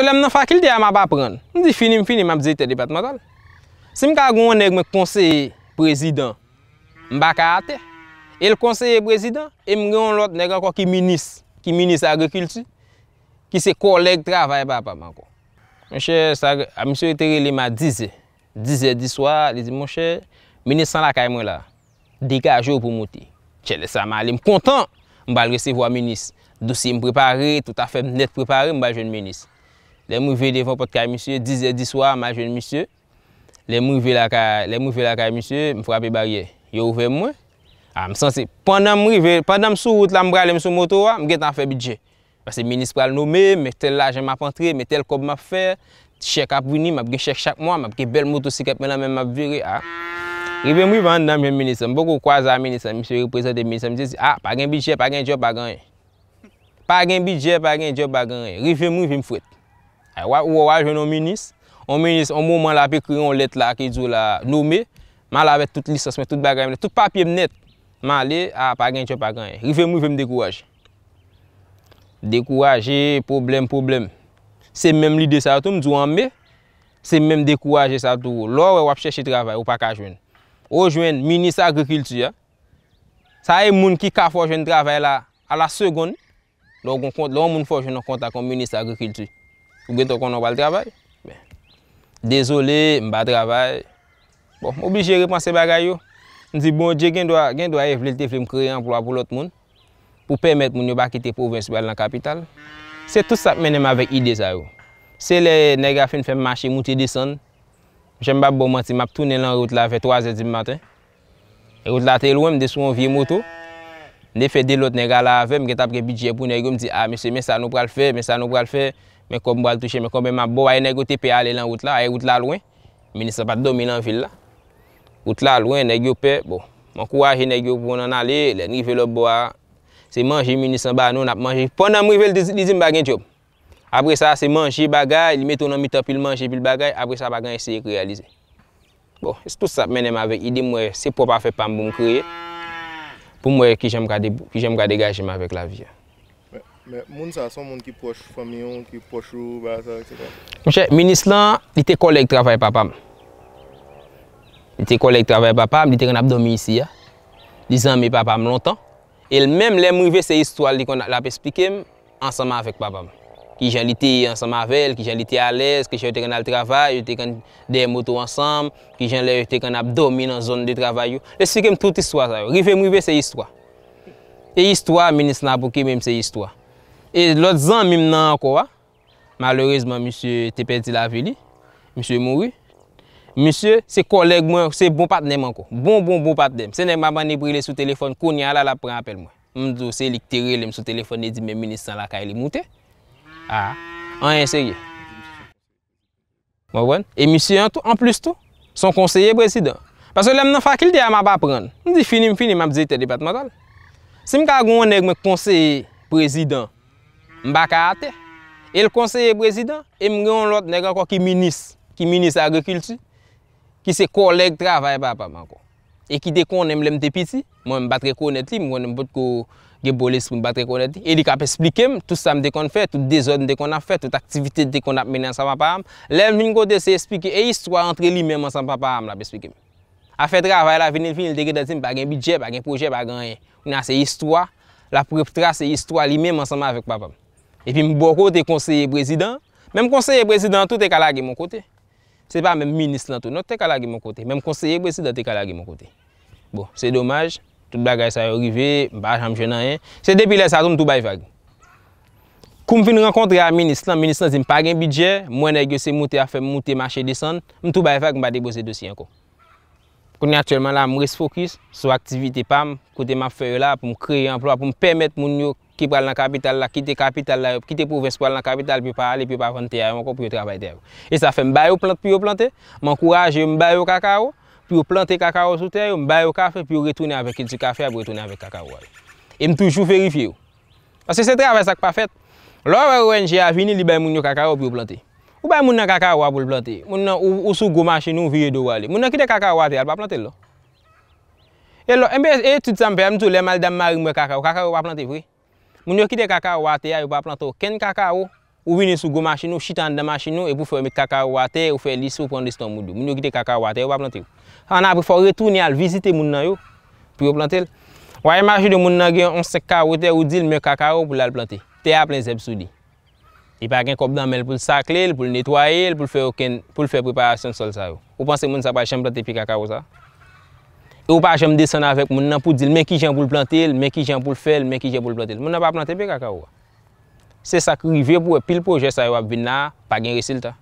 Se lèm nan fakilite a m ap ap rande, m di fini m fini m ap ziwite debatmanal. Se m ka gounen m konseye prezidant, m baka ate. E l konseye prezidant, m gounen lout nèk anko ki minis, ki minis agrekilti, ki se kolek travaye bap ap anko. M chè, a m sè ritele m a dizè, dizè diswa, li di m chè, minis san la kèy m wè la, dikajou pou mouti. Che lè sa m alèm kontan, m balre se vwa minis, dousi m preparè, tout a fèm net preparè, m balje m minis. Le mwive devon potka mwisye, dizer, dizwa, ma jwen mwisye, le mwive ah. la ka mwisye, mwifrapi barye, yo ouve mwen, a msansi, pandan mwive, pandan msou wote la mbra le msou moto, mwget an fe bidje. Pase menispral noume, metel laje mapantre, metel kop mapfer, tchek apvini, mapge chek chak mwa, mapge bel moto sikap menan men mapveri, a. Rive mwive pandan mwen mwisye, mwen mwen mwen mwen mwen mwen mwen mwen mwen mwen mwen mwen mwen mwen mwen mwen mwen mwen mwen Ouwa wajwen ou mounis, ou mounis ou moun man la pe kriyon let la ki djou la noume, man la vet tout lisos men, tout bagay men, tout papye men net, man le, a pagayn chou pagayn, rive mou rive mdekouwaj. Dekouwaj, jè, problem, problem. Se mèm lide sa tou mdjou anbe, se mèm dekouwaj se sa tou wou. Lò wè wap chèche travay ou paka jwen. Ou jwen, mounis agrikiltu ya, sa yè moun ki ka fòjwen travay la, ala segon, lò moun fòjwen an konta kon mounis agrikiltu. Ou gwen tou kon nou pa l trabay. Dezolé, mba trabay. Bon, m'oblije repanse bagay yo. Mzi bon, dje gen do a evlete fèm kreye emplwa pou lot moun. Pou pèmèt moun yo ba kite pou vensi bal nan kapital. Se tout sa mènen bon ma vek ide sa yo. Se le nega fèm fèm mache mouti disan. Mjè mba bon mwen ti map tounen lan rote la vek 3 eti maten. E rote la te lwen mde sou an vie moutou. Nè fè de lot nè gwa la avè, mwen get apke bidjè pou nè gwo mdzi, a ah, mè sè mè sa nou pral fè, mè sa nou pral fè, mè kom mwa l touche, mè kom mè mwa bo a yon nè gwo tepe ale lan wout la, a yon wout la lwen, mwen nè sè pat domi lan vil la. Wout la lwen, nè gwo pe, bo, mwen kou waj yon nè gwo pou nan ale, lè nrive lop bo a, sè manjè mwen nè sè banon ap manjè, pon nan mwen rive li zim bagen tjop. Apre sa, sè manjè bagay, li mè ton an mitan pil manjè pil bagay, pou mwè ki jèm gwa degajèm avèk la vi. Mwen sa son mwen ki poch famyon, ki poch roub? Mwen chè, menis lan, li te kolek travè papam. Li te kolek travè papam, li te gen ap domi isi ya. Li zan mi papam lontan. El mèm lè mwive se histwal li kon ap esplikem, ansama avèk papam. ki jan li te yon sa mavel, ki jan li te alèz, ki jan li te yon al travay, ki jan li te yon dey motou ansam, ki jan li te yon ap domi nan zon de travay yo. E sikèm tout histwa zayon. Rive mouive se histwa. E histwa, menis nan apoke, menis se histwa. E lot zan mim nan anko wa, malorezman, M. Tepedi laveli, M. Mourou, M. se koleg mwen, se bon patnèm anko, bon, bon, bon patnèm. Se ne maman e brilè sou telefon, kon yal ala pre apel mwen. M. do se lik terilèm sou telefon, e di menis nan lakay li mout Ha, an yanserye. Mwen, emisyen e to, an plus to, son konseye prezident. Paso lem nan fakilte a mabap rande, mwen di finim finim ap zite debat magal. Si mwen ka gounen mwen konseye prezident, mba ka ate. E l'konseye prezident, mwen gounen lout nek an kwa ki minis, ki minis agrikulti, ki se kolek travaye babaman ko. E ki dekounen mlem depiti, mwen batre konet li, mwen gounen bot ko... ge boles pou m batre kon eti. E li ka pesplikem, tout sa m de kon fè, tout dezod m de kon ap fè, tout aktivite de kon ap mènen sa m papam. Le m vin kote se esplike, e yistwa antre li mèm an sa m papam la pesplikem. A fedra vay la venil vin, il de ge datim bagen bidye, bagen proje, bagen ou na se yistwa, la pwep tra se yistwa li mèm an sa m avèk papam. E pi m bo kote konseye prezident, mèm konseye prezident tout te kalage m kote. Se pa mèm minis lan tout, non, e mèm konseye prezident tout te kalage m kote. Bon, tout bagay sa yo rive, mba jam jenanyen, se depi le sa yo mtou bay fag. Koum fin renkontre a minis, lan minis nan zi mpag en bidje, mwen e gyo se mwote a fèm, mwote mwache disan, mtou bay fag mba debose dosyen ko. Koum ni atyèlman la mwis fokus, sou aktivite pam, kote mwa fè yo la pou mkriye emplwa, pou mpèmèt moun yo ki pral nan kapital la, ki te kapital la, ki te prouvense pral nan kapital, pi pa ale, pi pa vante a yon ko pou yo trabay deyo. E sa fèm bay yo plante, pi yo plante, mwen kouraje yo bay yo kaka yo, pi ou plante kaka ou sou te yo, mbay ou kafe, pi ou ritounen avè ki di kafe, api ritounen avè kaka ou wale. E mtoujou ferifi yo. Ase se travesak pa fet, lò wè wè wè nje avini li bè moun yo kaka ou pi ou plante. Ou bè moun yo kaka ou api ou plante, moun yo ou sou gomache nou vye do wale, moun yo kite kaka ou wate, api api plante lo. E lò, e mbè, e tutsampe, mtou lè mal dam marim wè kaka ou, kaka ou api plante vwe. Moun yo kite kaka ou wate, api api plante ken kaka ou, Ou binis ou goma chino, ou chitan dama chino, e pou fè mè kakaro wate, ou fè lisou, pou an liston moudou. Moun yo gite kakaro wate, ou pa plante yo. An apre fò, retouni al, vizite moun nan yo, pou yo plante yo. Ou a yon e majou de moun nan gen, on sek kawote, ou dil mè kakaro pou la plante yo. Te ap lè zèp soudi. E pa gen kop dan mel pou l sakle, pou l netoye, pou l fè preparasyon sol sa yo. Ou panse moun sa pa jen plante pi kakaro sa. E ou pa jen desan avèk moun nan pou dil, mè ki jen pou l plante yo, mè Se sa ki rive pou epil pouje sa yo ap bin na, pa gen risil ta.